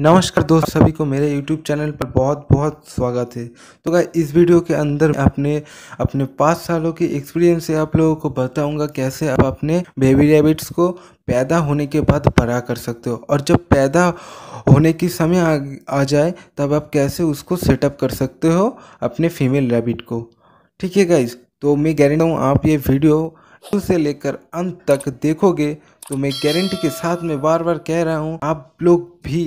नमस्कार दोस्त सभी को मेरे YouTube चैनल पर बहुत बहुत स्वागत है तो क्या इस वीडियो के अंदर अपने अपने पाँच सालों के एक्सपीरियंस से आप लोगों को बताऊंगा कैसे आप अपने बेबी रैबिट्स को पैदा होने के बाद बड़ा कर सकते हो और जब पैदा होने की समय आ, आ जाए तब आप कैसे उसको सेटअप कर सकते हो अपने फीमेल रैबिट को ठीक है गाइज तो मैं गारंटी हूँ आप ये वीडियो से लेकर अंत तक देखोगे तो मैं गारंटी के साथ में बार बार कह रहा हूँ आप लोग भी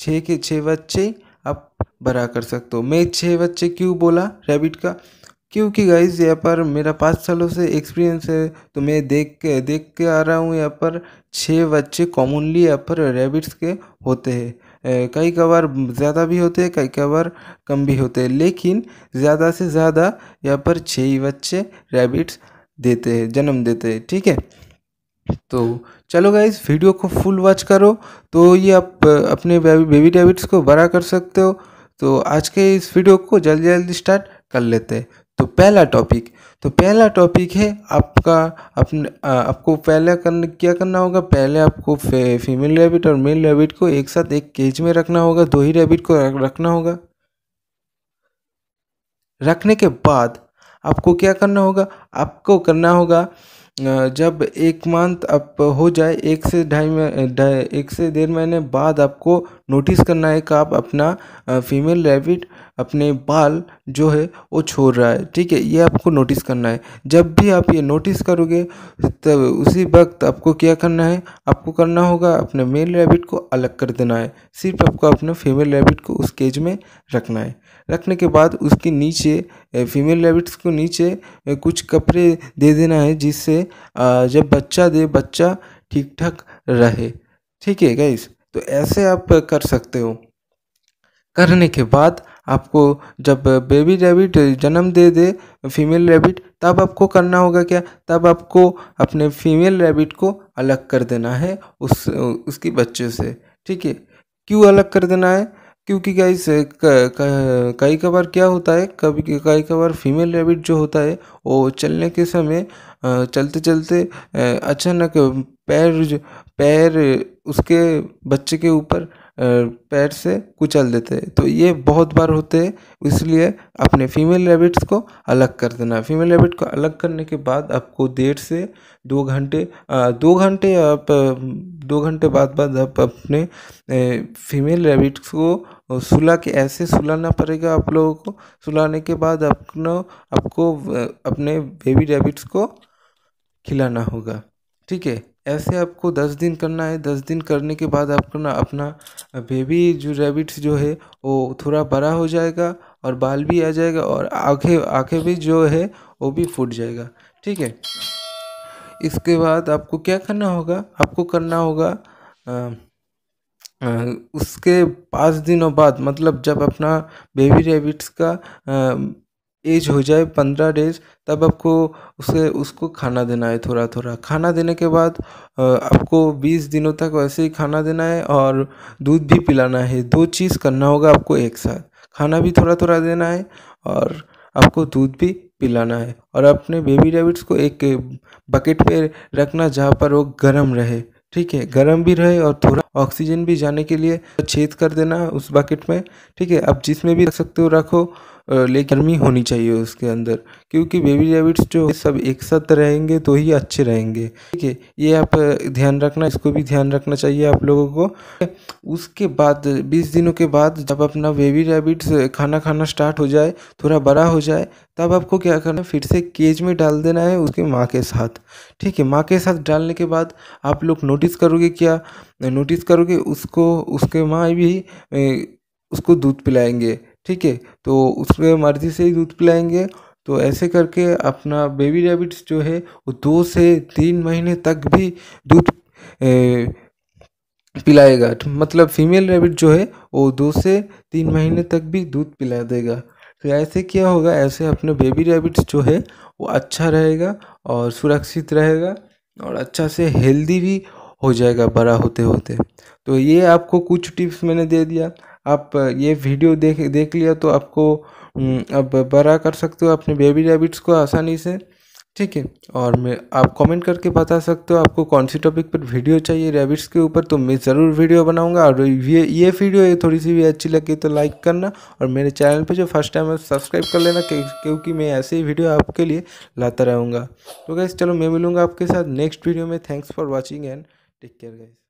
छः के छः बच्चे आप बड़ा कर सकते हो मैं छः बच्चे क्यों बोला रैबिट का क्योंकि गाइज यहाँ पर मेरा पाँच सालों से एक्सपीरियंस है तो मैं देख के देख के आ रहा हूँ यहाँ पर छः बच्चे कॉमनली यहाँ पर रैबिट्स के होते हैं कई कबार ज़्यादा भी होते हैं कई कबार कम भी होते हैं लेकिन ज़्यादा से ज़्यादा यहाँ पर छः ही बच्चे रैबिट्स देते हैं जन्म देते हैं ठीक है तो चलो गाइज वीडियो को फुल वॉच करो तो ये आप अपने बेबी डेबिट्स को बड़ा कर सकते हो तो आज के इस वीडियो को जल्दी जल्दी स्टार्ट कर लेते हैं तो पहला टॉपिक तो पहला टॉपिक है आपका अपने आपको पहले करने क्या करना होगा पहले आपको फे, फीमेल रैबिट और मेल रैबिट को एक साथ एक केज में रखना होगा दो ही रैबिट को रखना होगा रखने के बाद आपको क्या करना होगा आपको करना होगा जब एक मंथ आप हो जाए एक से ढाई में ढाई एक से डेढ़ महीने बाद आपको नोटिस करना है कि आप अपना फीमेल रैबिट अपने बाल जो है वो छोड़ रहा है ठीक है ये आपको नोटिस करना है जब भी आप ये नोटिस करोगे तब उसी वक्त आपको क्या करना है आपको करना होगा अपने मेल रैबिट को अलग कर देना है सिर्फ आपको अपने फीमेल रैबिट को उस केज में रखना है रखने के बाद उसके नीचे फीमेल रैबिट्स को नीचे कुछ कपड़े दे देना है जिससे जब बच्चा दे बच्चा ठीक ठाक रहे ठीक है गाइस तो ऐसे आप कर सकते हो करने के बाद आपको जब बेबी रैबिट जन्म दे दे फीमेल रैबिट तब आपको करना होगा क्या तब आपको अपने फीमेल रैबिट को अलग कर देना है उस उसकी बच्चे से ठीक है क्यों अलग कर देना है क्योंकि कई कई कबार क्या होता है कभी कई कबार फीमेल रैबिट जो होता है वो चलने के समय चलते चलते अचानक पैर पैर उसके बच्चे के ऊपर पैर से कुचल देते हैं तो ये बहुत बार होते हैं इसलिए अपने फीमेल रैबिट्स को अलग कर देना फीमेल रैबिट को अलग करने के बाद आपको डेढ़ से दो घंटे दो घंटे आप दो घंटे बाद बाद आप अपने फीमेल रैबिट्स को सुला के ऐसे सुलाना पड़ेगा आप लोगों को सुलाने के बाद अपना आपको अपने बेबी रैबिट्स को खिलाना होगा ठीक है ऐसे आपको दस दिन करना है दस दिन करने के बाद आपका अपना बेबी जो रैबिट्स जो है वो थोड़ा बड़ा हो जाएगा और बाल भी आ जाएगा और आँखें आँखें भी जो है वो भी फूट जाएगा ठीक है इसके बाद आपको क्या करना होगा आपको करना होगा आ, उसके पाँच दिनों बाद मतलब जब अपना बेबी रेबिट्स का एज हो जाए पंद्रह डेज तब आपको उसे उसको खाना देना है थोड़ा थोड़ा खाना देने के बाद आपको बीस दिनों तक वैसे ही खाना देना है और दूध भी पिलाना है दो चीज़ करना होगा आपको एक साथ खाना भी थोड़ा थोड़ा देना है और आपको दूध भी पिलाना है और अपने बेबी रैबिट्स को एक बकेट पे रखना जहाँ पर वो गर्म रहे ठीक है गर्म भी रहे और थोड़ा ऑक्सीजन भी जाने के लिए छेद कर देना उस बकेट में ठीक है आप जिसमें भी रख सकते हो रखो गर्मी होनी चाहिए उसके अंदर क्योंकि बेबी रैबिट्स जो सब एक साथ रहेंगे तो ही अच्छे रहेंगे ठीक है ये आप ध्यान रखना इसको भी ध्यान रखना चाहिए आप लोगों को उसके बाद बीस दिनों के बाद जब अपना बेबी रैबिट्स खाना खाना स्टार्ट हो जाए थोड़ा बड़ा हो जाए तब आपको क्या करना है फिर से केज में डाल देना है उसके माँ के साथ ठीक है माँ के साथ डालने के बाद आप लोग नोटिस करोगे क्या नोटिस करोगे उसको उसके माँ भी उसको दूध पिलाएंगे ठीक है तो उसमें मर्जी से ही दूध पिलाएंगे तो ऐसे करके अपना बेबी रैबिट्स जो है वो दो से तीन महीने तक भी दूध पिलाएगा तो मतलब फीमेल रैबिट जो है वो दो से तीन महीने तक भी दूध पिला देगा तो ऐसे क्या होगा ऐसे अपने बेबी रैबिट्स जो है वो अच्छा रहेगा और सुरक्षित रहेगा और अच्छा से हेल्दी भी हो जाएगा बड़ा होते होते तो ये आपको कुछ टिप्स मैंने दे दिया आप ये वीडियो देख देख लिया तो आपको अब बड़ा कर सकते हो अपने बेबी रैबिट्स को आसानी से ठीक है और मैं आप कमेंट करके बता सकते हो आपको कौन सी टॉपिक पर वीडियो चाहिए रैबिट्स के ऊपर तो मैं ज़रूर वीडियो बनाऊंगा और ये ये वीडियो ये थोड़ी सी भी अच्छी लगी तो लाइक करना और मेरे चैनल पे जो फर्स्ट टाइम है सब्सक्राइब कर लेना क्योंकि मैं ऐसे ही वीडियो आपके लिए लाता रहूँगा तो गैस चलो मैं मिलूँगा आपके साथ नेक्स्ट वीडियो में thanks for watching and take care gas